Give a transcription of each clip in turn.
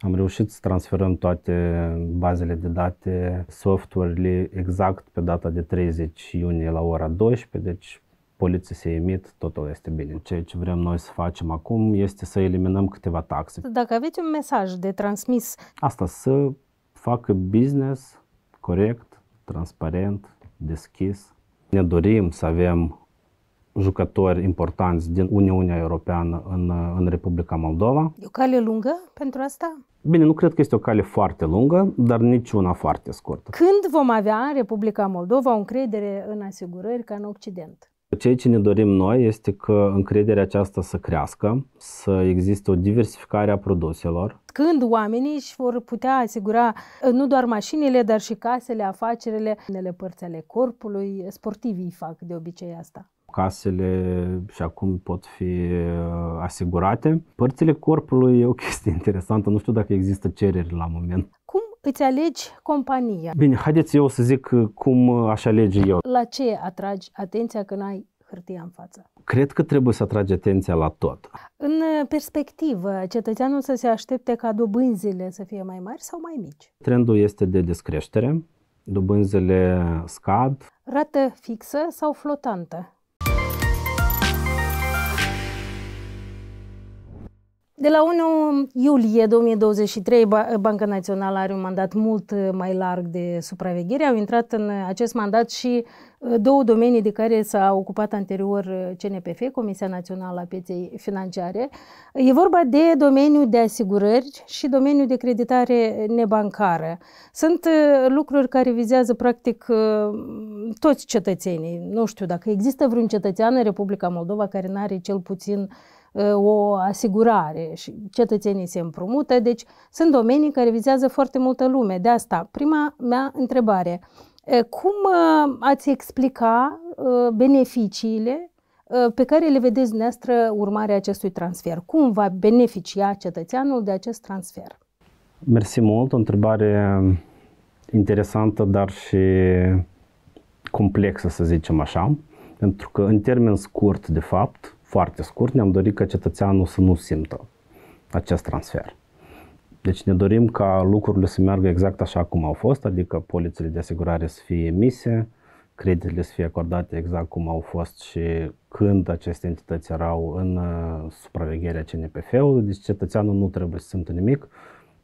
Am reușit să transferăm toate bazele de date, software software-le exact pe data de 30 iunie la ora 12, deci poliții se emit, totul este bine. Ceea ce vrem noi să facem acum este să eliminăm câteva taxe. Dacă aveți un mesaj de transmis... Asta, să facă business corect, transparent, deschis. Ne dorim să avem jucători importanți din Uniunea Europeană în, în Republica Moldova. E o cale lungă pentru asta? Bine, nu cred că este o cale foarte lungă, dar nici una foarte scurtă. Când vom avea în Republica Moldova o încredere în asigurări ca în Occident? Ceea ce ne dorim noi este că încrederea aceasta să crească, să existe o diversificare a produselor. Când oamenii își vor putea asigura eh, nu doar mașinile, dar și casele, afacerile, unele părți ale corpului, sportivii fac de obicei asta casele și acum pot fi uh, asigurate. Părțile corpului e o chestie interesantă, nu știu dacă există cereri la moment. Cum îți alegi compania? Bine, haideți eu să zic uh, cum uh, aș alege eu. La ce atragi atenția când ai hârtia în față? Cred că trebuie să atragi atenția la tot. În perspectivă, cetățeanul să se aștepte ca dobânzile să fie mai mari sau mai mici? Trendul este de descreștere, dobânzile scad. Rată fixă sau flotantă? De la 1 iulie 2023, Banca Națională are un mandat mult uh, mai larg de supraveghere. Au intrat în uh, acest mandat și uh, două domenii de care s-a ocupat anterior CNPF, Comisia Națională a Pieței Financiare. E vorba de domeniul de asigurări și domeniul de creditare nebancară. Sunt lucruri care vizează practic toți cetățenii. Nu știu dacă există vreun cetățean în Republica Moldova care nu are cel puțin uh, Uh, o asigurare și cetățenii se împrumută. Deci sunt domenii care vizează foarte multă lume. De asta, prima mea întrebare. Uh, cum uh, ați explica beneficiile pe care le vedeți dumneavoastră urmarea acestui transfer? Cum va beneficia cetățeanul de acest transfer? Mersi mult, o întrebare interesantă, dar și complexă, să zicem așa, pentru că în termen scurt, de fapt, foarte scurt, ne-am dorit ca cetățeanul să nu simtă acest transfer. Deci ne dorim ca lucrurile să meargă exact așa cum au fost, adică polițele de asigurare să fie emise, creditele să fie acordate exact cum au fost și când aceste entități erau în uh, supravegherea CNPF-ului, deci cetățeanul nu trebuie să simtă nimic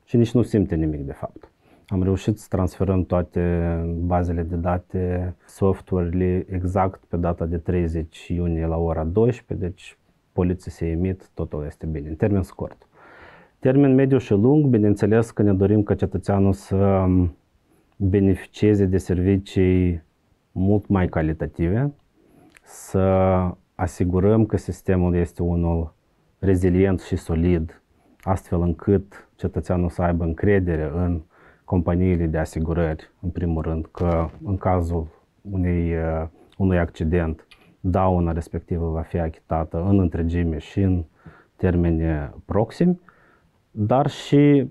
și nici nu simte nimic de fapt. Am reușit să transferăm toate bazele de date, software software-le exact pe data de 30 iunie la ora 12, deci poliții se emit, totul este bine, în termen scurt. Termen mediu și lung, bineînțeles că ne dorim ca cetățeanul să beneficieze de servicii mult mai calitative, să asigurăm că sistemul este unul rezilient și solid, astfel încât cetățeanul să aibă încredere în companiile de asigurări, în primul rând, că în cazul unei, uh, unui accident, dauna respectivă va fi achitată în întregime și în termeni uh, proximi, dar și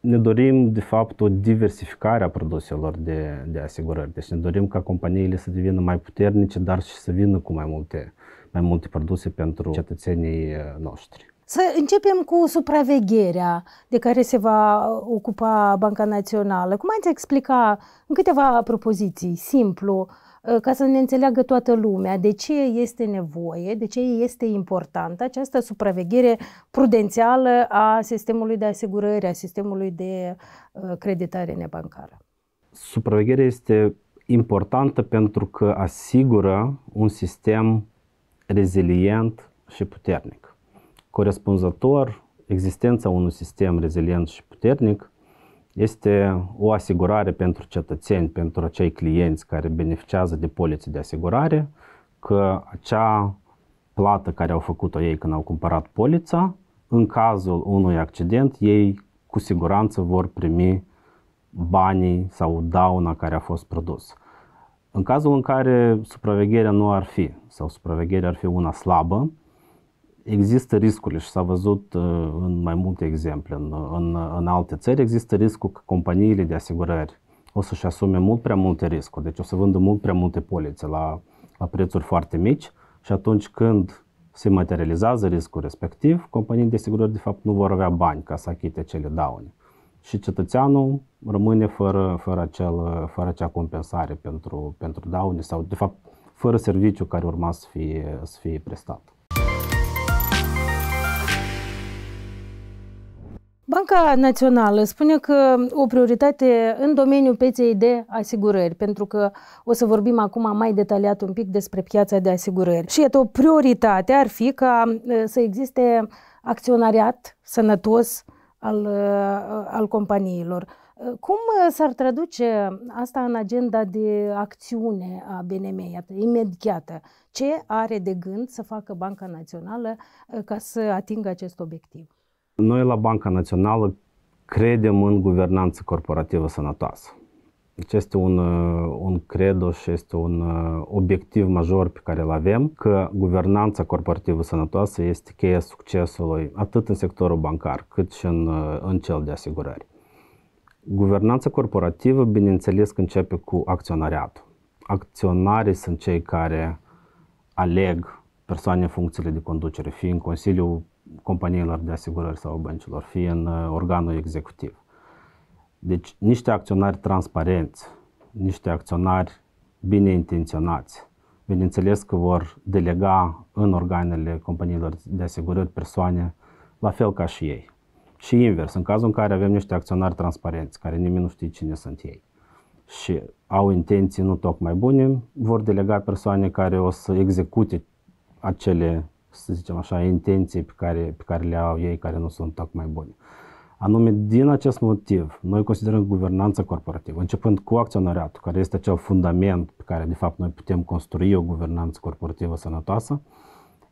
ne dorim, de fapt, o diversificare a produselor de, de asigurări. Deci ne dorim ca companiile să devină mai puternice, dar și să vină cu mai multe, mai multe produse pentru cetățenii uh, noștri. Să începem cu supravegherea de care se va ocupa Banca Națională. Cum ați explica în câteva propoziții, simplu, ă, ca să ne înțeleagă toată lumea de ce este nevoie, de ce este importantă această supraveghere prudențială a sistemului de asigurări, a sistemului de ă, creditare nebancară? Supravegherea este importantă pentru că asigură un sistem rezilient și puternic corespunzător, existența unui sistem rezilient și puternic este o asigurare pentru cetățeni, pentru acei clienți care beneficiază de polițe de asigurare, că acea plată care au făcut-o ei când au cumpărat polița, în cazul unui accident, ei cu siguranță vor primi banii sau dauna care a fost produs. În cazul în care supravegherea nu ar fi sau supravegherea ar fi una slabă, există riscul, și s-a văzut uh, în mai multe exemple. În, în, în alte țări există riscul că companiile de asigurări o să-și asume mult prea multe riscuri, deci o să vândă mult prea multe polițe la, la prețuri foarte mici și atunci când se materializează riscul respectiv, companiile de asigurări de fapt nu vor avea bani ca să achite cele daune. Și cetățeanul rămâne fără, fără, acel, fără acea compensare pentru, pentru daune sau de fapt fără serviciu care urma să fie, să fie prestat. Banca Națională spune că o prioritate în domeniul pieței de asigurări, pentru că o să vorbim acum mai detaliat un pic despre piața de asigurări. Și o prioritate ar fi ca uh, să existe acționariat sănătos al, uh, al companiilor. Uh, cum s-ar traduce asta în agenda de acțiune a BNM, imediată? Ce are de gând să facă Banca Națională ca să atingă acest obiectiv? Noi la Banca Națională credem în guvernanță corporativă sănătoasă. Deci este un, uh, un credo și este un uh, obiectiv major pe care îl avem, că guvernanța corporativă sănătoasă este cheia succesului atât în sectorul bancar cât și în, uh, în cel de asigurări. Guvernanța corporativă, bineînțeles, începe cu acționariatul. Acționarii sunt cei care aleg persoane în funcțiile de conducere, fie în Consiliul companiilor de asigurări sau băncilor, fie în uh, organul executiv. Deci niște acționari transparenți, niște acționari bine intenționați, bineînțeles că vor delega în organele companiilor de asigurări persoane la fel ca și ei. Și invers, în cazul în care avem niște acționari transparenți, care nimeni nu știe cine sunt ei și au intenții nu tocmai bune, vor delega persoane care o să execute acele să zicem așa, intenții pe care, pe care le au ei care nu sunt tocmai bune. Anume, din acest motiv, noi considerăm guvernanța corporativă, începând cu acționariatul, care este acel fundament pe care, de fapt, noi putem construi o guvernanță corporativă sănătoasă,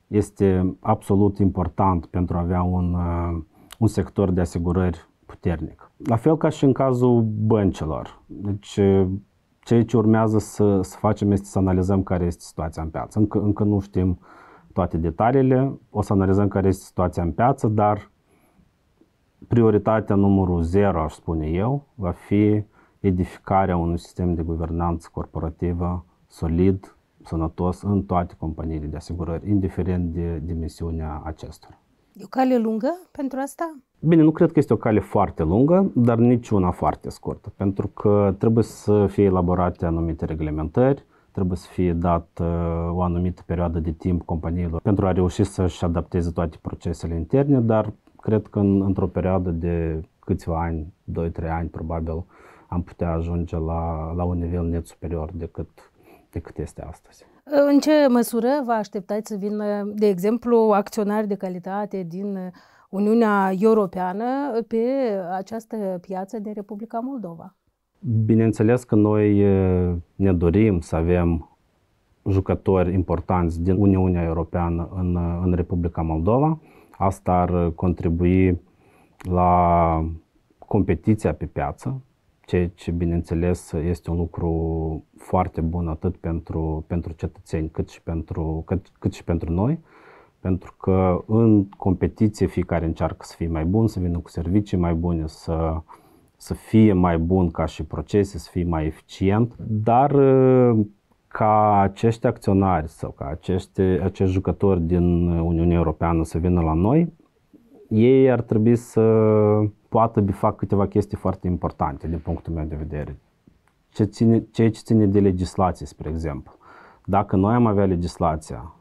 este absolut important pentru a avea un, uh, un sector de asigurări puternic. La fel ca și în cazul băncilor. Deci, uh, ceea ce urmează să, să facem este să analizăm care este situația în piață. Încă, încă nu știm uh, toate detaliile, o să analizăm care este situația în piață, dar prioritatea numărul 0, aș spune eu, va fi edificarea unui sistem de guvernanță corporativă solid, sănătos în toate companiile de asigurări, indiferent de dimensiunea acestora. E o cale lungă pentru asta? Bine, nu cred că este o cale foarte lungă, dar nici una foarte scurtă, pentru că trebuie să fie elaborate anumite reglementări, trebuie să fie dat uh, o anumită perioadă de timp companiilor pentru a reuși să-și adapteze toate procesele interne, dar cred că în, într-o perioadă de câțiva ani, 2-3 ani probabil, am putea ajunge la, la un nivel net superior decât, decât este astăzi. În ce măsură vă așteptați să vină, de exemplu, acționari de calitate din Uniunea Europeană pe această piață din Republica Moldova? Bineînțeles că noi ne dorim să avem jucători importanți din Uniunea Europeană în, în Republica Moldova. Asta ar contribui la competiția pe piață, ceea ce, bineînțeles, este un lucru foarte bun atât pentru, pentru cetățeni cât și pentru, cât, cât și pentru noi, pentru că în competiție fiecare încearcă să fie mai bun, să vină cu servicii mai bune, să uh, să fie mai bun ca și procese, să fie mai eficient, dar ă, ca acești acționari sau ca acești, acești jucători din Uniunea Europeană să vină la noi, ei ar trebui să poată bifa câteva chestii foarte importante din punctul meu de vedere. Ce ține, ceea ce ține de legislație, spre exemplu. Dacă noi am avea legislația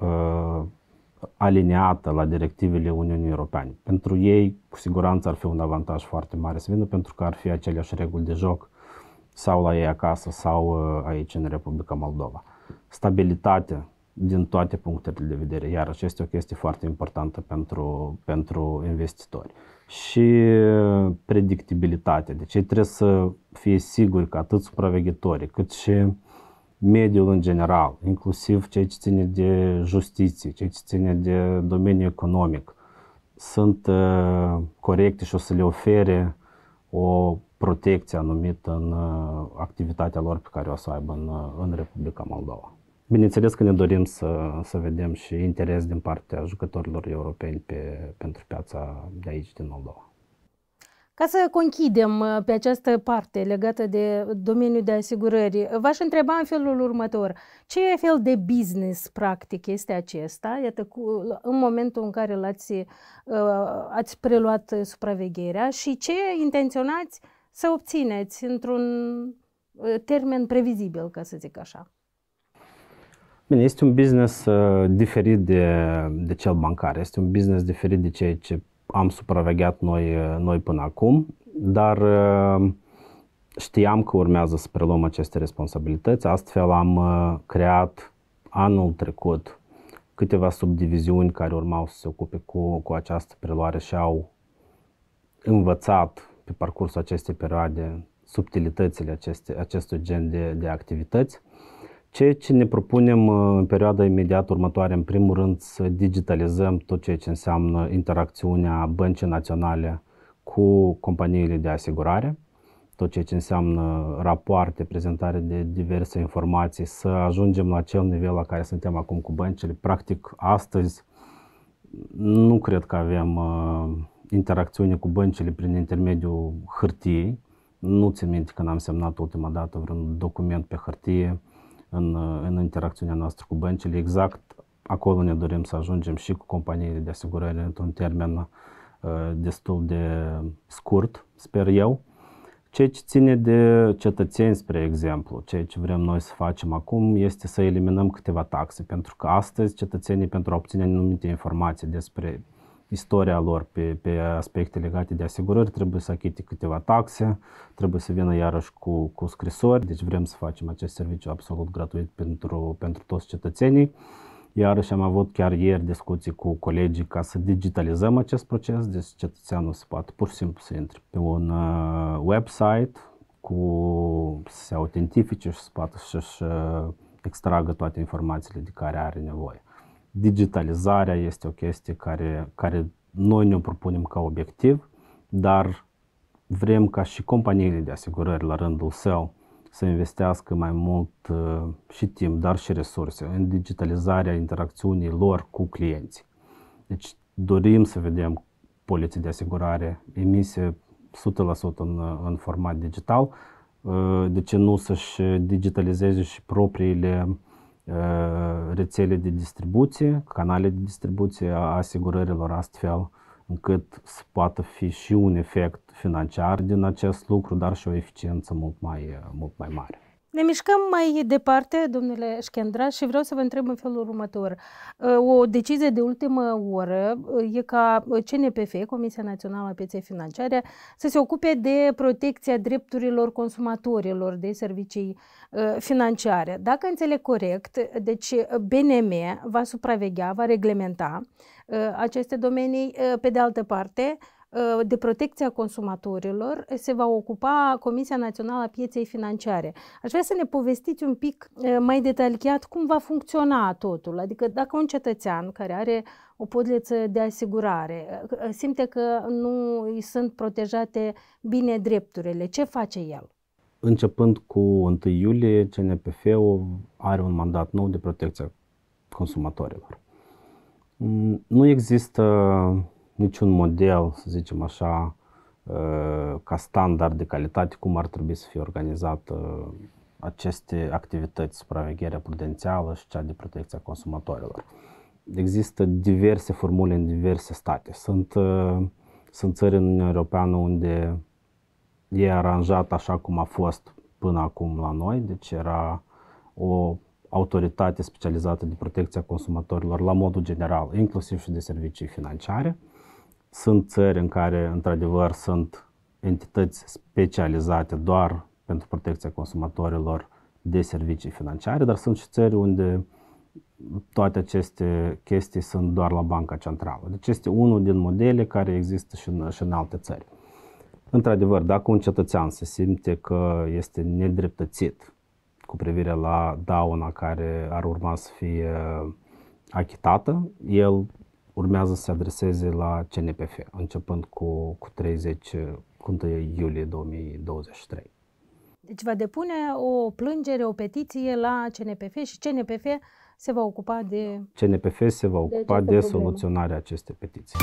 ă, aliniată la directivele Uniunii Europene. Pentru ei, cu siguranță, ar fi un avantaj foarte mare să vină, pentru că ar fi aceleași reguli de joc sau la ei acasă sau uh, aici în Republica Moldova. Stabilitate din toate punctele de vedere, iar este o chestie foarte importantă pentru, pentru investitori. Și uh, predictibilitate, deci ei trebuie să fie siguri că atât supraveghetorii cât și mediul în general, inclusiv ceea ce ține de justiție, ceea ce ține de domeniul economic, sunt uh, corecte și o să le ofere o protecție anumită în uh, activitatea lor pe care o să o aibă în, uh, în Republica Moldova. Bineînțeles că ne dorim să, să vedem și interes din partea jucătorilor europeni pe, pentru piața de aici, din Moldova. Ca să conchidem uh, pe această parte legată de domeniul de asigurări, uh, v-aș întreba în felul următor. Ce fel de business practic este acesta, iată, cu, în momentul în care l-ați, uh, ați preluat supravegherea și ce intenționați să obțineți într-un termen previzibil, ca să zic așa? Bine, este un business uh, diferit de, de cel bancar, este un business diferit de ceea ce am supravegheat noi, noi până acum, dar uh, știam că urmează să preluăm aceste responsabilități, astfel am uh, creat anul trecut câteva subdiviziuni care urmau să se ocupe cu, cu această preluare și au învățat pe parcursul acestei perioade subtilitățile aceste, acestui gen de, de activități. Ceea ce ne propunem uh, în perioada imediat următoare, în primul rând, să digitalizăm tot ceea ce înseamnă interacțiunea băncii naționale cu companiile de asigurare, tot ceea ce înseamnă rapoarte, prezentare de diverse informații, să ajungem la acel nivel la care suntem acum cu băncile. Practic, astăzi nu cred că avem uh, interacțiune cu băncile prin intermediul hârtiei. Nu țin minte când am semnat ultima dată vreun document pe hârtie în, în interacțiunea noastră cu băncile. Exact acolo ne dorim să ajungem și cu companiile de asigurări într-un termen uh, destul de scurt, sper eu. Ceea ce ține de cetățeni, spre exemplu, ceea ce vrem noi să facem acum este să eliminăm câteva taxe, pentru că astăzi cetățenii pentru a obține anumite informații despre istoria lor pe, pe aspecte legate de asigurări, trebuie să achite câteva taxe, trebuie să vină iarăși cu, cu scrisori, deci vrem să facem acest serviciu absolut gratuit pentru, pentru toți cetățenii. Iarăși am avut chiar ieri discuții cu colegii ca să digitalizăm acest proces, deci cetățeanul se poate pur și simplu să intre pe un uh, website cu să se autentifice și să poată să-și uh, extragă toate informațiile de care are nevoie digitalizarea este o chestie care, care noi ne-o propunem ca obiectiv, dar vrem ca și companiile de asigurări la rândul său să investească mai mult uh, și timp, dar și resurse în digitalizarea interacțiunii lor cu clienții. Deci dorim să vedem poliții de asigurare emise 100% în, uh, în format digital, uh, de ce nu să-și digitalizeze și propriile rețele de distribuție, canale de distribuție a asigurărilor astfel încât să poată fi și un efect financiar din acest lucru, dar și o eficiență mult mai, mult mai mare. Ne mișcăm mai departe, domnule Șchendra, și vreau să vă întreb în felul următor. Ă, o decizie de ultimă oră ă, e ca CNPF, Comisia Națională a Pieței Financiare, să se ocupe de protecția drepturilor consumatorilor de servicii ă, financiare. Dacă înțeleg corect, deci BNM va supraveghea, va reglementa aceste domenii. Pe de altă parte, Ă, de protecție a consumatorilor se va ocupa Comisia Națională a Pieței Financiare. Aș vrea să ne povestiți un pic mai detaliat cum va funcționa totul. Adică dacă un cetățean care are o podleță de asigurare simte că nu îi sunt protejate bine drepturile, ce face el? Începând cu 1 iulie, CNPF-ul are un mandat nou de protecție a consumatorilor. Nu există niciun model, să zicem așa, uh, ca standard de calitate, cum ar trebui să fie organizată uh, aceste activități, supravegherea prudențială și cea de a consumatorilor. Există diverse formule în diverse state. Sunt, uh, sunt țări în Uniunea Europeană unde e aranjat așa cum a fost până acum la noi, deci era o autoritate specializată de protecția consumatorilor la modul general, inclusiv și de servicii financiare. Sunt țări în care, într-adevăr, sunt entități specializate doar pentru protecția consumatorilor de servicii financiare, dar sunt și țări unde toate aceste chestii sunt doar la Banca Centrală. Deci este unul din modele care există și în, și în alte țări. Într-adevăr, dacă un cetățean se simte că este nedreptățit cu privire la dauna care ar urma să fie achitată, el urmează să se adreseze la CNPF, începând cu, cu 30 cu 1 iulie 2023. Deci va depune o plângere, o petiție la CNPF și CNPF se va ocupa de... CNPF se va ocupa de, de soluționarea acestei petiții.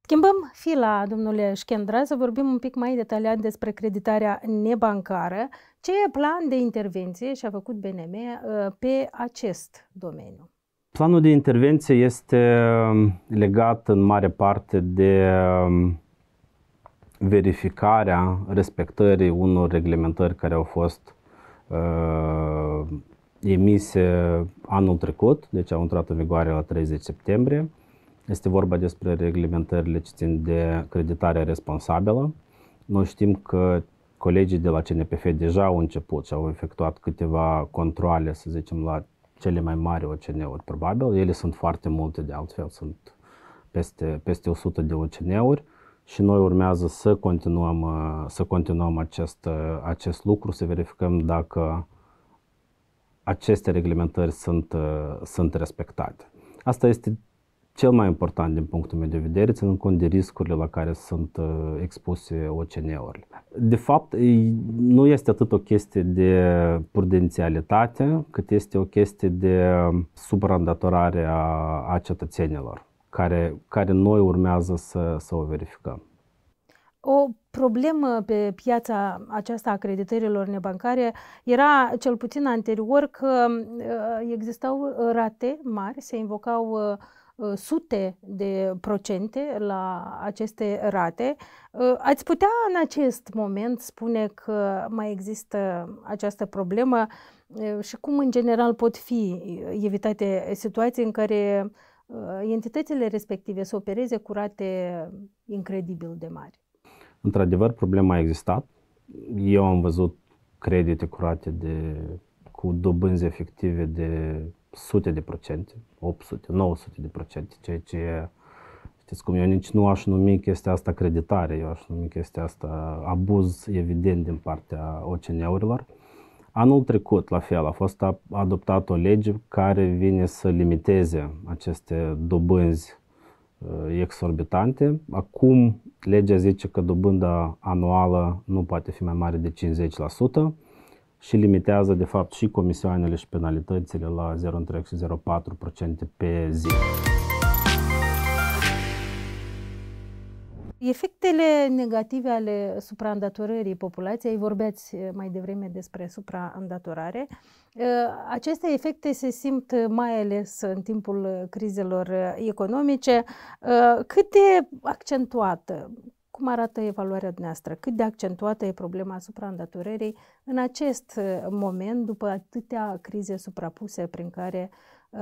Schimbăm fila, domnule Șchendra, să vorbim un pic mai detaliat despre creditarea nebancară. Ce plan de intervenție și-a făcut BNM uh, pe acest domeniu? Planul de intervenție este um, legat în mare parte de um, verificarea respectării unor reglementări care au fost uh, emise anul trecut, deci au intrat în vigoare la 30 septembrie. Este vorba despre reglementările ce țin de creditarea responsabilă. Noi știm că colegii de la CNPF deja au început și au efectuat câteva controle, să zicem, la cele mai mari OCN-uri, probabil. Ele sunt foarte multe, de altfel sunt peste, peste 100 de OCN-uri și noi urmează să continuăm, uh, să continuăm acest, uh, acest lucru, să verificăm dacă aceste reglementări sunt, uh, sunt respectate. Asta este cel mai important din punctul meu de vedere, ținând cont de riscurile la care sunt uh, expuse OCN-urile. De fapt, nu este atât o chestie de prudențialitate, cât este o chestie de supraîndatorare a, a cetățenilor, care, care noi urmează să, să o verificăm. O problemă pe piața aceasta a creditărilor nebancare era cel puțin anterior că uh, existau uh, rate mari, se invocau Uh, sute de procente la aceste rate. Uh, ați putea în acest moment spune că mai există această problemă uh, și cum în general pot fi evitate situații în care entitățile respective să opereze cu rate incredibil de mari? Într-adevăr, problema a existat. Eu am văzut credite curate de, cu dobânzi efective de sute de procente, 800, 900 de procente, ceea ce știți cum, eu nici nu aș numi chestia asta creditare, eu aș numi chestia asta abuz evident din partea OCN-urilor. Anul trecut, la fel, a fost adoptată o lege care vine să limiteze aceste dobânzi uh, exorbitante. Acum legea zice că dobânda anuală nu poate fi mai mare de 50% și limitează de fapt și comisioanele și penalitățile la 0,3 și 0,4% pe zi. Efectele negative ale supraîndatorării populației, vorbeați mai devreme despre supraîndatorare, ă, aceste efecte se simt mai ales în timpul crizelor economice. Ă, cât de accentuată, cum arată evaluarea dumneavoastră? Cât de accentuată e problema asupra îndatorării în acest uh, moment, după atâtea crize suprapuse prin care uh,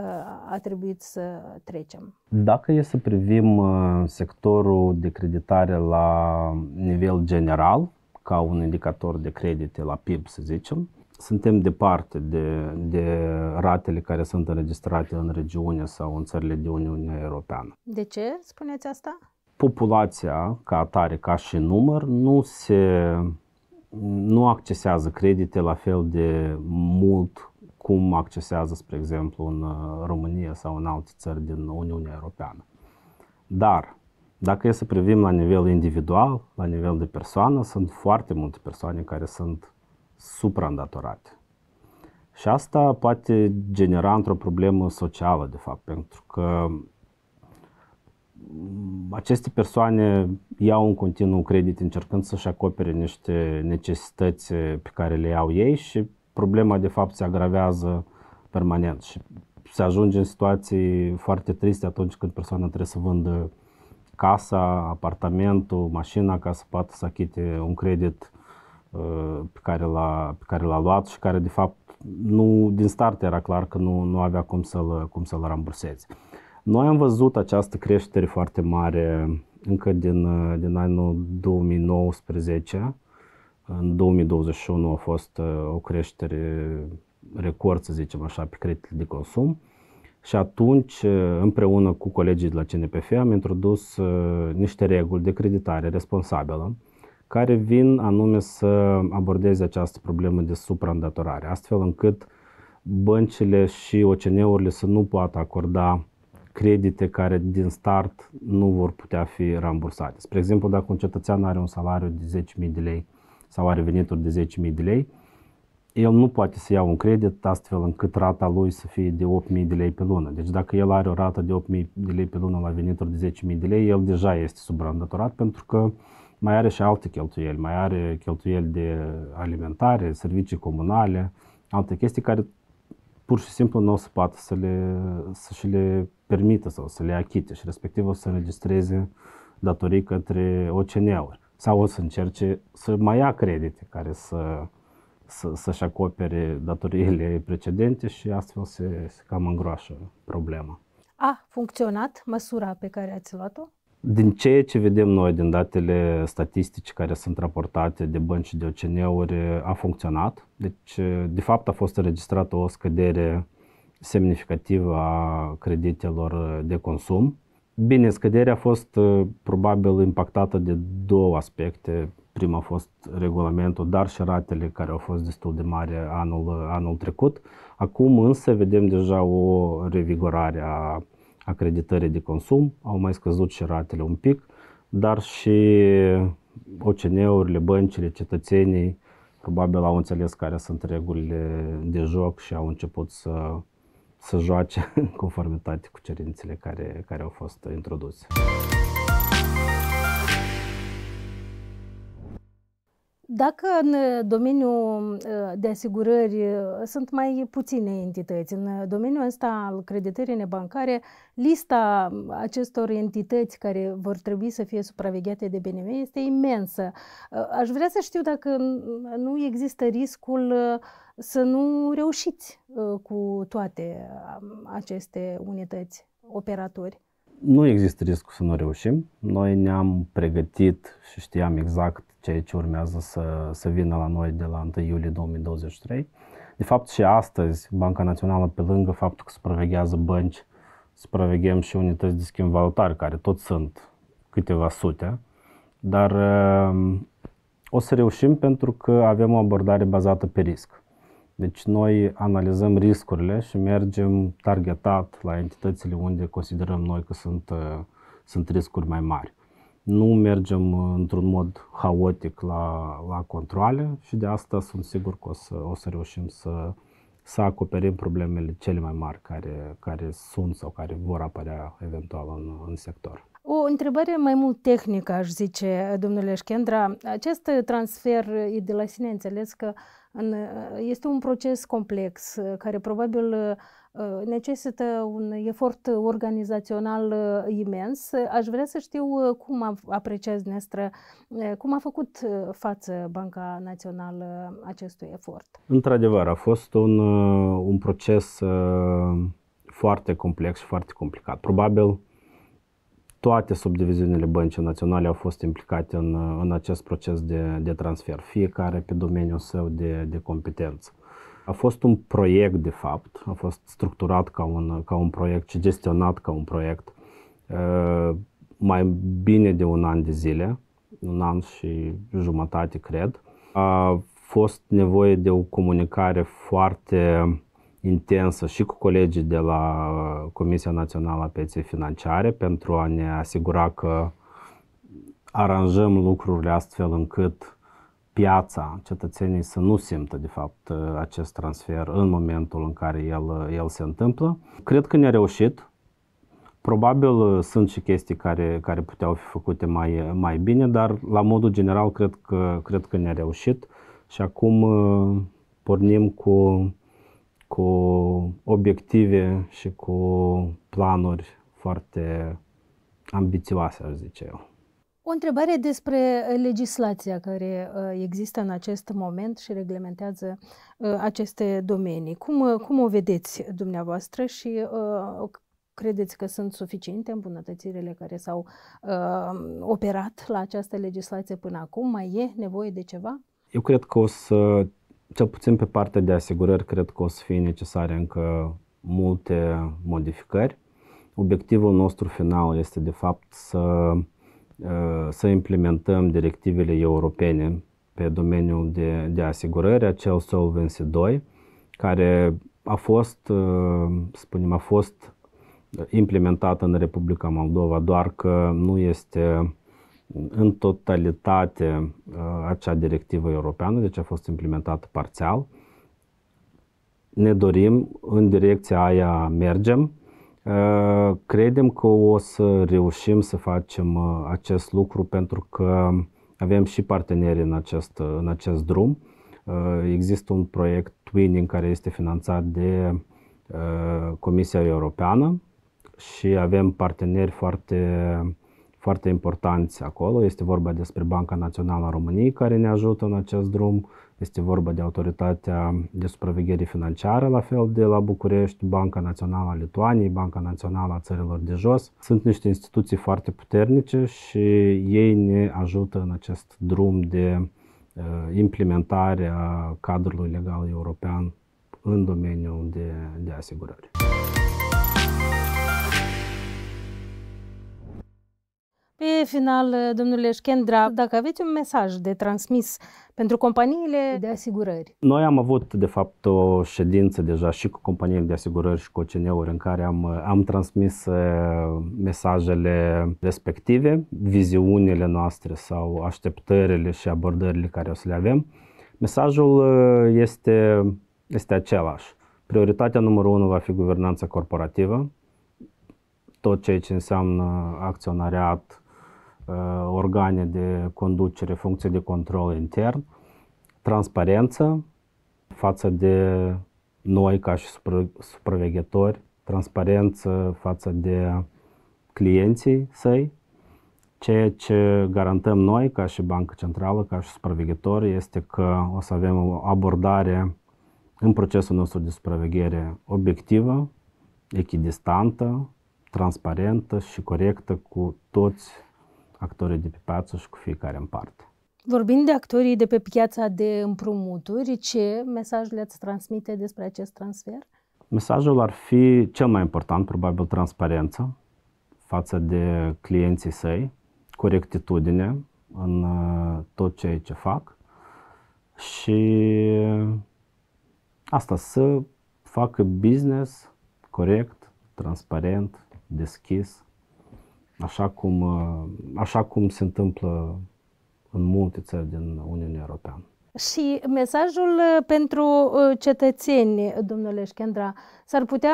a trebuit să trecem? Dacă e să privim uh, sectorul de creditare la nivel general, ca un indicator de credite la PIB, să zicem, suntem departe de, de ratele care sunt înregistrate în regiune sau în țările de Uniunea Europeană. De ce spuneți asta? populația ca atare, ca și număr, nu se nu accesează credite la fel de mult cum accesează, spre exemplu, în uh, România sau în alte țări din Uniunea Europeană. Dar, dacă e să privim la nivel individual, la nivel de persoană, sunt foarte multe persoane care sunt supraîndatorate. Și asta poate genera într-o problemă socială, de fapt, pentru că aceste persoane iau în continuu credit încercând să-și acopere niște necesități eh, pe care le au ei și problema de fapt se agravează permanent și se ajunge în situații foarte triste atunci când persoana trebuie să vândă casa, apartamentul, mașina ca să poată să achite un credit eh, pe care, l-a, pe care l-a luat și care de fapt nu din start era clar că nu, nu avea cum să-l, cum să-l ramburseze. Noi am văzut această creștere foarte mare încă din, uh, din anul 2019. În 2021 a fost uh, o creștere record, să zicem așa, pe creditele de consum. Și atunci, uh, împreună cu colegii de la CNPF, am introdus niște reguli de creditare responsabilă, care vin anume să abordeze această problemă de supraîndatorare, astfel încât băncile și OCN-urile să nu poată acorda credite care din start nu vor putea fi rambursate. Spre exemplu, dacă un cetățean are un salariu de 10.000 de lei sau are venituri de 10.000 de lei, el nu poate să ia un credit astfel încât rata lui să fie de 8.000 de lei pe lună. Deci dacă el are o rată de 8.000 de lei pe lună la venituri de 10.000 de lei, el deja este subrandatorat pentru că mai are și alte cheltuieli, mai are cheltuieli de alimentare, servicii comunale, alte chestii care pur și simplu nu o să poată să, le, să și le permite sau să le achite și respectiv o să înregistreze datorii către OCN-uri sau o să încerce să mai ia credite care să, să, să-și acopere datoriile precedente și astfel se, se cam îngroașă problema. A funcționat măsura pe care ați luat-o? Din ceea ce vedem noi din datele statistice care sunt raportate de bănci și de OCN-uri, a funcționat. Deci, de fapt, a fost înregistrată o scădere semnificativ a creditelor de consum. Bine, scăderea a fost ă, probabil impactată de două aspecte. Prima a fost regulamentul, dar și ratele care au fost destul de mari anul, anul trecut. Acum însă vedem deja o revigorare a acreditării de consum, au mai scăzut și ratele un pic, dar și OCN-urile, băncile, cetățenii probabil au înțeles care sunt regulile de joc și au început să să joace în conformitate cu cerințele care, care au fost introduse. Dacă în uh, domeniul uh, de asigurări uh, sunt mai puține entități, în domeniul ăsta al creditării nebancare, lista acestor entități care vor trebui să fie supravegheate de BNM este imensă. Aș vrea să știu dacă nu există riscul să nu reușiți cu toate um, aceste unități operatori. Nu există riscul să nu reușim. Noi ne-am pregătit și știam exact ceea ce urmează să, să vină la noi de la 1 iulie 2023. De fapt, și astăzi, Banca Națională, pe lângă faptul că supraveghează bănci, supraveghem și unități de schimb valutar, care tot sunt câteva sute, dar um, o să reușim pentru că avem o abordare bazată pe risc. Deci noi analizăm riscurile și mergem targetat la entitățile unde considerăm noi că sunt, uh, sunt riscuri mai mari nu mergem uh, într-un mod haotic la, la controle și de asta sunt sigur că o să, o să reușim să, să acoperim problemele cele mai mari care, care sunt sau care vor apărea eventual în, în sector. O întrebare mai mult tehnică, aș zice, domnule Șchendra. Acest transfer e de la sine înțeles că în, este un proces complex care probabil Uh, necesită un efort organizațional uh, imens. Aș vrea să știu uh, cum apreciați dumneavoastră, cum a făcut față Banca Națională acestui efort. Într-adevăr, a fost un, un proces foarte complex și foarte complicat. Probabil toate subdiviziunile băncii naționale au fost implicate în, în acest proces de, de transfer, fiecare pe domeniul său de, de competență. A fost un proiect, de fapt, a fost structurat ca un, ca un proiect și gestionat ca un proiect uh, mai bine de un an de zile, un an și jumătate, cred. A fost nevoie de o comunicare foarte intensă și cu colegii de la Comisia Națională a Pieței Financiare pentru a ne asigura că aranjăm lucrurile astfel încât piața, cetățenii să nu simtă, de fapt, uh, acest transfer în momentul în care el, uh, el se întâmplă. Cred că ne-a reușit. Probabil uh, sunt și chestii care, care puteau fi făcute mai, mai bine, dar la modul general cred că, cred că ne-a reușit și acum pornim cu, cu obiective și cu planuri foarte ambițioase, aș zice eu. O întrebare despre uh, legislația care uh, există în acest moment și reglementează uh, aceste domenii. Cum, cum o vedeți dumneavoastră și credeți că sunt suficiente îmbunătățirile care s-au operat la această legislație până acum? Mai e nevoie de ceva? Eu cred că o să, cel puțin pe partea de asigurări, cred că o să fie necesare încă multe modificări. Obiectivul nostru final este, de fapt, să Uh, să implementăm directivele europene pe domeniul de, de asigurări, acel Solvency 2, care a fost, uh, spunem, a fost implementată în Republica Moldova, doar că nu este în totalitate uh, acea directivă europeană, deci a fost implementată parțial. Ne dorim, în direcția aia mergem, Uh, credem că o să reușim să facem uh, acest lucru pentru că avem și parteneri în acest, în acest drum. Uh, există un proiect Twinning care este finanțat de Comisia Europeană și avem parteneri foarte, foarte importanți acolo. Este vorba despre Banca Națională a României care ne ajută în acest drum, este vorba de Autoritatea de Supraveghere Financiară, la fel de la București, Banca Națională a Lituaniei, Banca Națională a Țărilor de Jos. Sunt niște instituții foarte puternice și ei ne ajută în acest drum de uh, implementare a cadrului legal european în domeniul de, de asigurări. Pe final, uh, domnule Șchendra, da. dacă aveți un mesaj de transmis pentru companiile de asigurări. Noi am avut, de fapt, o ședință deja și cu companiile de asigurări și cu OCN-uri în care am, uh, am transmis uh, mesajele respective, viziunile noastre sau așteptările și abordările care o să le avem. Mesajul este, este același. Prioritatea numărul unu va fi guvernanța corporativă, tot ceea ce înseamnă acționariat, organe de conducere, funcție de control intern, transparență față de noi ca și supraveghetori, transparență față de clienții săi, Ceea ce garantăm noi ca și Banca Centrală, ca și supraveghetori, este că o să avem o abordare în procesul nostru de supraveghere obiectivă, echidistantă, transparentă și corectă cu toți actorii de pe piață și cu fiecare în parte. Vorbind de actorii de pe piața de împrumuturi, ce mesaj le-ați transmite despre acest transfer? Mesajul ar fi cel mai important, probabil, transparență față de clienții săi, corectitudine în uh, tot ceea ce fac și asta să facă business corect, transparent, deschis așa cum, uh, așa cum se întâmplă în multe țări din Uniunea Europeană. Și mesajul uh, pentru uh, cetățeni, domnule Șchendra, s-ar putea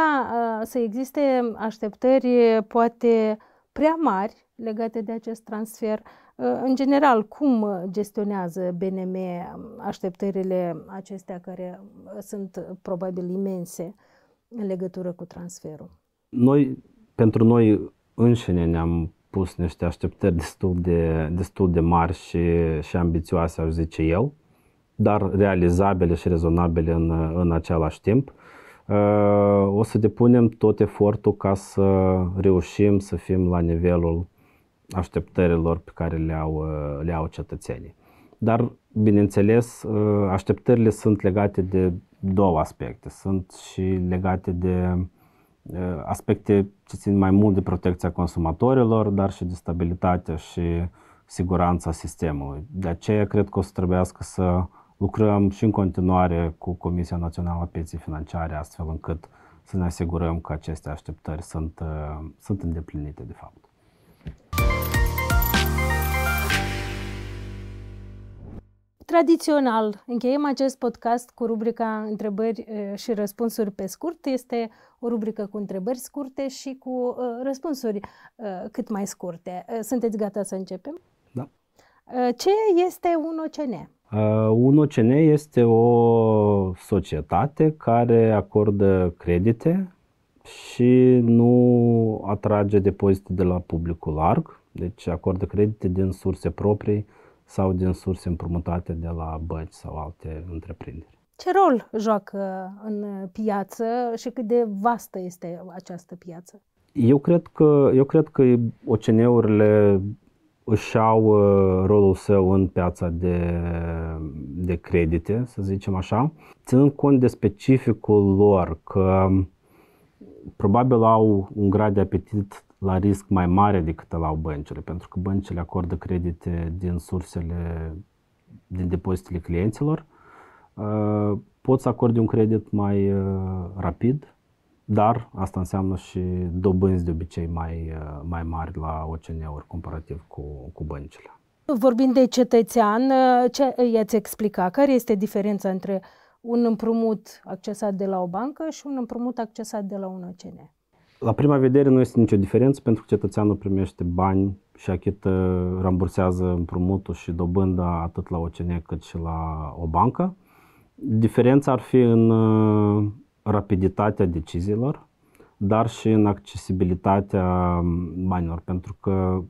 să existe așteptări poate prea mari legate de acest transfer. În general, cum gestionează BNM um, așteptările acestea care sunt probabil imense în legătură cu transferul? Noi, pentru noi, înșine ne-am pus niște așteptări destul de, destul de mari și, și ambițioase, aș zice eu, dar realizabile și rezonabile în, în același timp. Uh, o să depunem tot efortul ca să reușim să fim la nivelul așteptărilor pe care le au, uh, le au cetățenii. Dar, bineînțeles, uh, așteptările sunt legate de două aspecte. Sunt și legate de uh, Uh, aspecte ce țin mai mult de protecția consumatorilor, dar și de stabilitatea și siguranța sistemului. De aceea cred că o să trebuiască să lucrăm și în continuare cu Comisia Națională a Pieței Financiare, astfel încât să ne asigurăm că aceste așteptări sunt, uh, sunt îndeplinite de fapt. Tradițional, încheiem acest podcast cu rubrica întrebări și răspunsuri pe scurt. Este o rubrică cu întrebări scurte și cu răspunsuri cât mai scurte. Sunteți gata să începem? Da. Ce este un OCN? Un OCN este o societate care acordă credite și nu atrage depozite de la publicul larg, deci acordă credite din surse proprii sau din surse împrumutate de la băci sau alte întreprinderi. Ce rol joacă în piață și cât de vastă este această piață? Eu cred că, eu cred că OCN-urile își au uh, rolul său în piața de, de credite, să zicem așa, ținând cont de specificul lor că probabil au un grad de apetit la risc mai mare decât la băncile, pentru că băncile acordă credite din sursele, din depozitele clienților. Uh, poți să acordi un credit mai uh, rapid, dar asta înseamnă și dobânzi de obicei mai, uh, mai mari la OCN-uri comparativ cu, cu băncile. Vorbind de cetățean, ce i-ați explica? Care este diferența între un împrumut accesat de la o bancă și un împrumut accesat de la un OCN? La prima vedere nu este nicio diferență pentru că cetățeanul primește bani și achită, rambursează împrumutul și dobânda atât la OCN cât și la o bancă. Diferența ar fi în uh, rapiditatea deciziilor, dar și în accesibilitatea banilor, pentru că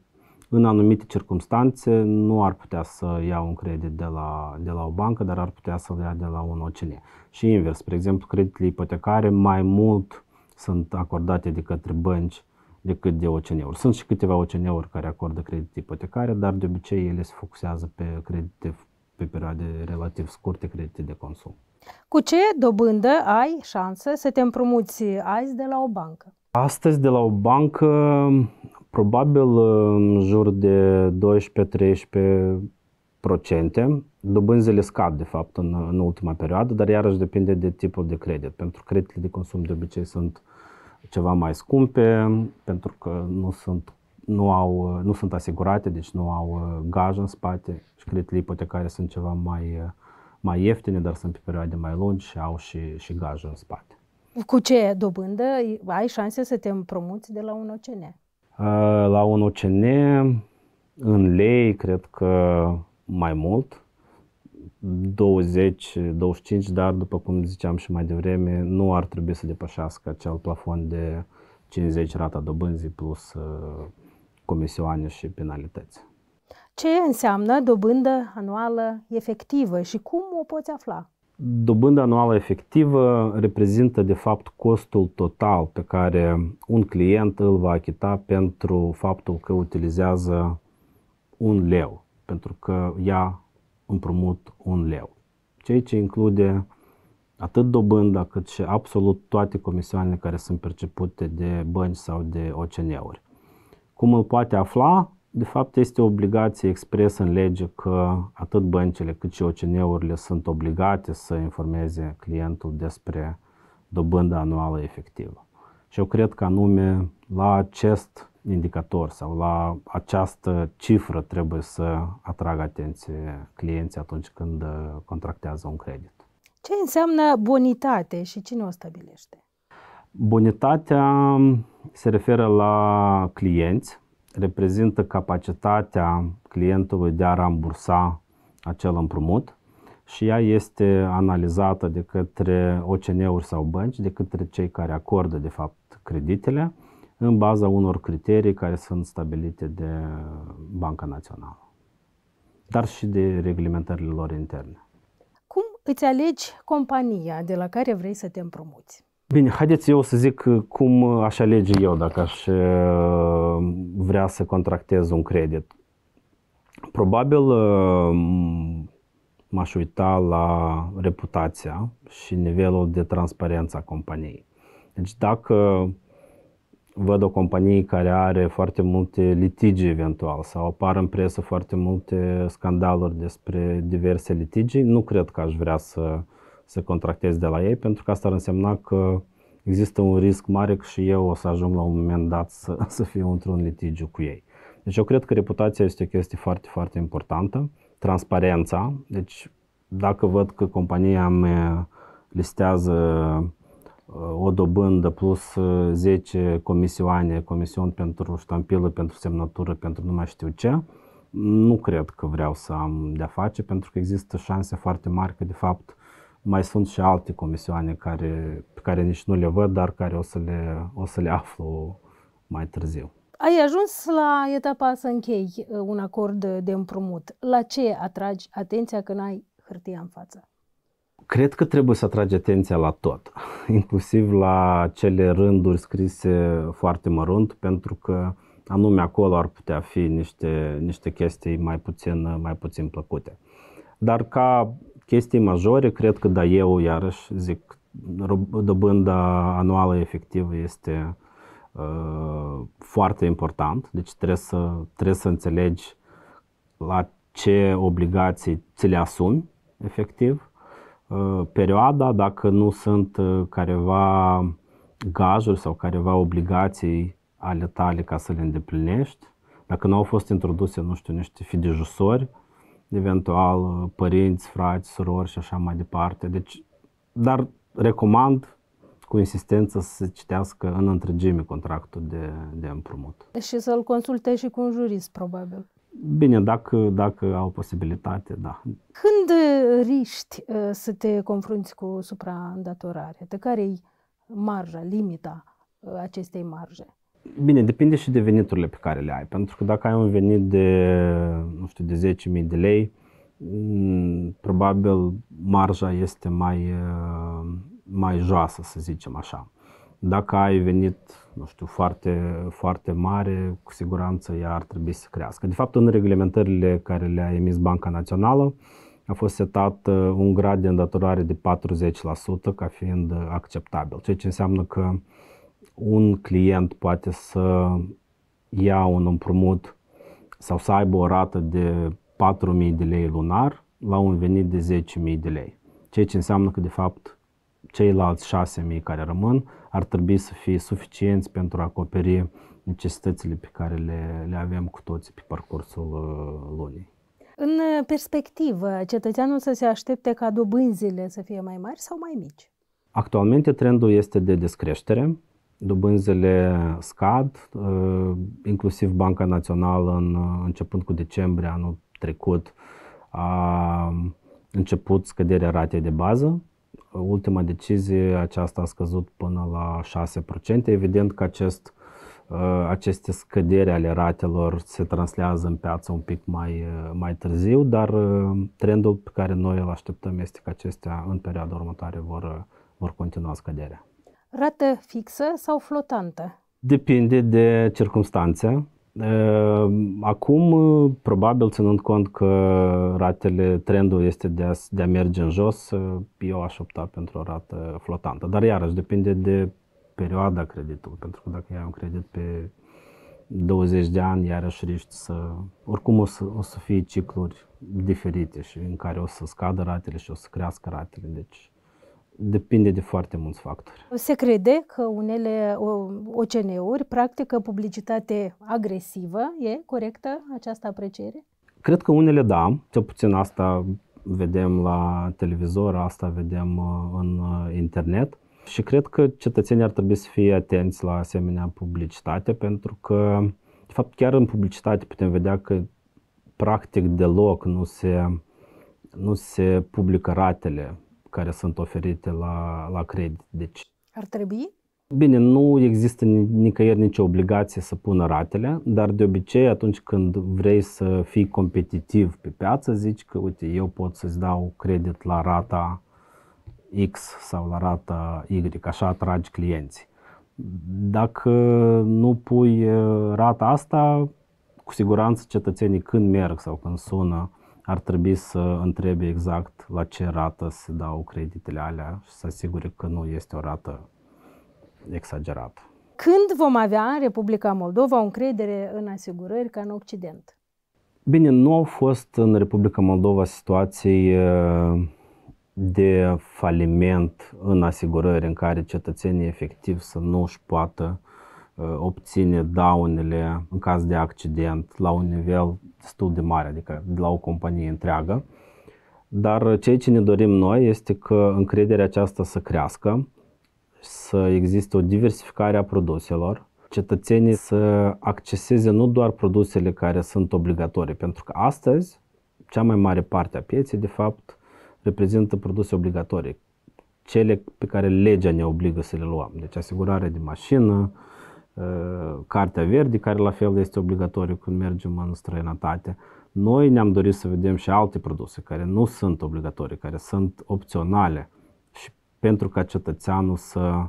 în anumite circunstanțe nu ar putea să ia un credit de la, de la o bancă, dar ar putea să-l ia de la un OCN. Și invers, spre exemplu, creditele ipotecare mai mult sunt acordate de către bănci decât de OCN-uri. Sunt și câteva OCN-uri care acordă credite ipotecare, dar de obicei ele se focusează pe credite pe perioade relativ scurte, credite de consum. Cu ce dobândă ai șansă să te împrumuți azi de la o bancă? Astăzi de la o bancă, probabil în jur de 12-13 procente. Dobânzile scad, de fapt, în, în ultima perioadă, dar iarăși depinde de tipul de credit, pentru creditele de consum de obicei sunt ceva mai scumpe, pentru că nu sunt, nu au, nu sunt asigurate, deci nu au uh, gaj în spate și creditele ipotecare sunt ceva mai, uh, mai ieftine, dar sunt pe perioade mai lungi și au și, și gaj în spate. Cu ce dobândă ai șanse să te împrumuți de la un OCN? Uh, la un OCN, în lei, cred că mai mult, 20-25, dar după cum ziceam și mai devreme, nu ar trebui să depășească acel plafon de 50 rata dobânzii plus uh, comisioane și penalități. Ce înseamnă dobândă anuală efectivă și cum o poți afla? Dobânda anuală efectivă reprezintă de fapt costul total pe care un client îl va achita pentru faptul că utilizează un leu, pentru că ea împrumut un leu, ceea ce include atât dobânda cât și absolut toate comisioanele care sunt percepute de bănci sau de OCN-uri. Cum îl poate afla? De fapt, este o obligație expresă în lege că atât băncile cât și OCN-urile sunt obligate să informeze clientul despre dobânda anuală efectivă. Și eu cred că anume la acest indicator sau la această cifră trebuie să atragă atenție clienții atunci când uh, contractează un credit. Ce înseamnă bonitate și cine o stabilește? Bonitatea um, se referă la clienți, reprezintă capacitatea clientului de a rambursa acel împrumut și ea este analizată de către OCN-uri sau bănci, de către cei care acordă, de fapt, creditele în baza unor criterii care sunt stabilite de Banca Națională, dar și de reglementările lor interne. Cum îți alegi compania de la care vrei să te împrumuți? Bine, haideți eu să zic cum aș alege eu dacă aș uh, vrea să contractez un credit. Probabil uh, m-aș uita la reputația și nivelul de transparență a companiei. Deci dacă văd o companie care are foarte multe litigi eventual sau apar în presă foarte multe scandaluri despre diverse litigi, nu cred că aș vrea să, să contractez de la ei, pentru că asta ar însemna că există un risc mare că și eu o să ajung la un moment dat să, să fiu într-un litigiu cu ei. Deci eu cred că reputația este o chestie foarte, foarte importantă. Transparența, deci dacă văd că compania mea listează o dobândă plus 10 uh, comisioane, comisiuni pentru ștampilă, pentru semnătură, pentru nu mai știu ce, nu cred că vreau să am de-a face, pentru că există șanse foarte mari că, de fapt, mai sunt și alte comisioane care, pe care nici nu le văd, dar care o să le, o să le aflu mai târziu. Ai ajuns la etapa să închei uh, un acord de împrumut. La ce atragi atenția când ai hârtia în față? Cred că trebuie să atragi atenția la tot, inclusiv la cele rânduri scrise foarte mărunt, pentru că anume acolo ar putea fi niște, niște chestii mai puțin, mai puțin plăcute. Dar ca chestii majore, cred că da eu, iarăși zic, dobânda anuală efectivă este uh, foarte important, deci trebuie să, trebuie să înțelegi la ce obligații ți le asumi efectiv Uh, perioada, dacă nu sunt uh, careva gajuri sau careva obligații ale tale ca să le îndeplinești, dacă nu au fost introduse, nu știu, niște fidejusori, eventual uh, părinți, frați, surori și așa mai departe. Deci, dar recomand cu insistență să se citească în întregime contractul de, de împrumut. Și să-l consulte și cu un jurist, probabil. Bine, dacă, dacă au posibilitate, da. Când uh, riști uh, să te confrunți cu supraîndatorare? De care e marja, limita uh, acestei marje? Bine, depinde și de veniturile pe care le ai, pentru că dacă ai un venit de, nu știu, de 10.000 de lei, mm, probabil marja este mai, mai joasă, să zicem așa. Dacă ai venit, nu știu, foarte, foarte mare, cu siguranță ea ar trebui să crească. De fapt, în reglementările care le-a emis Banca Națională, a fost setat uh, un grad de îndatorare de 40% ca fiind uh, acceptabil, ceea ce înseamnă că un client poate să ia un împrumut sau să aibă o rată de 4.000 de lei lunar la un venit de 10.000 de lei, ceea ce înseamnă că de fapt ceilalți 6.000 care rămân ar trebui să fie suficienți pentru a acoperi necesitățile pe care le, le avem cu toții pe parcursul uh, lunii. În perspectivă, cetățeanul să se aștepte ca dobânzile să fie mai mari sau mai mici? Actualmente trendul este de descreștere, dobânzile scad, uh, inclusiv Banca Națională în, uh, începând cu decembrie anul trecut a început scăderea ratei de bază, ultima decizie aceasta a scăzut până la 6%. Evident că acest, uh, aceste scăderi ale ratelor se translează în piață un pic mai, uh, mai târziu, dar uh, trendul pe care noi îl așteptăm este că acestea în perioada următoare vor, vor continua scăderea. Rată fixă sau flotantă? Depinde de circunstanțe. Ehm, acum, ă, probabil, ținând cont că ratele, trendul este de a, de a merge în jos, ă, eu aș opta pentru o rată flotantă. Dar iarăși depinde de perioada creditului, pentru că dacă ai un credit pe 20 de ani, iarăși riști să... Oricum o să, o să fie cicluri diferite și în care o să scadă ratele și o să crească ratele, deci depinde de foarte mulți factori. Se crede că unele OCN-uri practică publicitate agresivă. E corectă această apreciere? Cred că unele da, cel puțin asta vedem la televizor, asta vedem uh, în uh, internet. Și cred că cetățenii ar trebui să fie atenți la asemenea publicitate, pentru că, de fapt, chiar în publicitate putem vedea că practic deloc nu se, nu se publică ratele care sunt oferite la, la credit. Deci, Ar trebui? Bine, nu există nicăieri nicio obligație să pună ratele, dar de obicei atunci când vrei să fii competitiv pe piață, zici că uite, eu pot să-ți dau credit la rata X sau la rata Y, așa atragi clienții. Dacă nu pui uh, rata asta, cu siguranță cetățenii când merg sau când sună ar trebui să întrebe exact la ce rată se dau creditele alea și să asigure că nu este o rată exagerată. Când vom avea în Republica Moldova o încredere în asigurări ca în Occident? Bine, nu au fost în Republica Moldova situații de faliment în asigurări în care cetățenii efectiv să nu își poată uh, Uh, obține daunele în caz de accident la un nivel destul de mare, adică de la o companie întreagă. Dar uh, ceea ce ne dorim noi este că încrederea aceasta să crească, să existe o diversificare a produselor, cetățenii să acceseze nu doar produsele care sunt obligatorii, pentru că astăzi cea mai mare parte a pieței, de fapt, reprezintă produse obligatorii, cele pe care legea ne obligă să le luăm. Deci asigurare de mașină, Cartea Verde, care la fel este obligatoriu când mergem în străinătate. Noi ne-am dorit să vedem și alte produse care nu sunt obligatorii, care sunt opționale și pentru ca cetățeanul să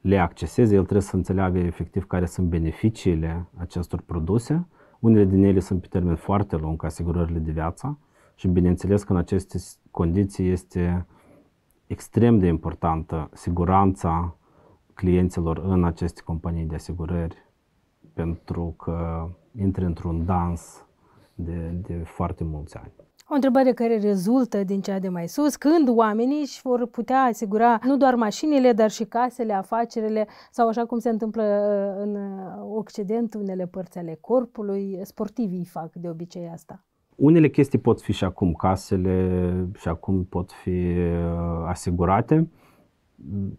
le acceseze, el trebuie să înțeleagă efectiv care sunt beneficiile acestor produse. Unele din ele sunt pe termen foarte lung, ca asigurările de viață și bineînțeles că în aceste condiții este extrem de importantă siguranța clienților în aceste companii de asigurări, pentru că intră într-un dans de, de foarte mulți ani. O întrebare care rezultă din cea de mai sus, când oamenii își vor putea asigura nu doar mașinile, dar și casele, afacerile sau așa cum se întâmplă uh, în uh, Occident, unele părți ale corpului, sportivii fac de obicei asta. Unele chestii pot fi și acum casele și acum pot fi uh, asigurate.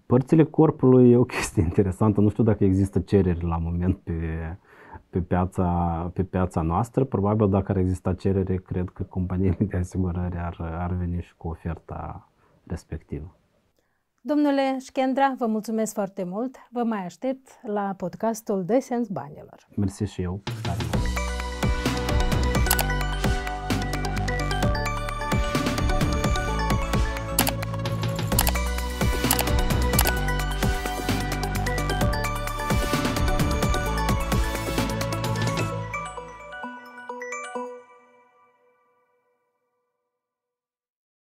Părțile corpului e o chestie interesantă. Nu știu dacă există cereri la moment pe, pe, piața, pe piața noastră. Probabil dacă ar exista cerere, cred că companiile de asigurări ar, ar veni și cu oferta respectivă. Domnule Șchendra, vă mulțumesc foarte mult. Vă mai aștept la podcastul de Sens Banilor. Mersi și eu. Dar...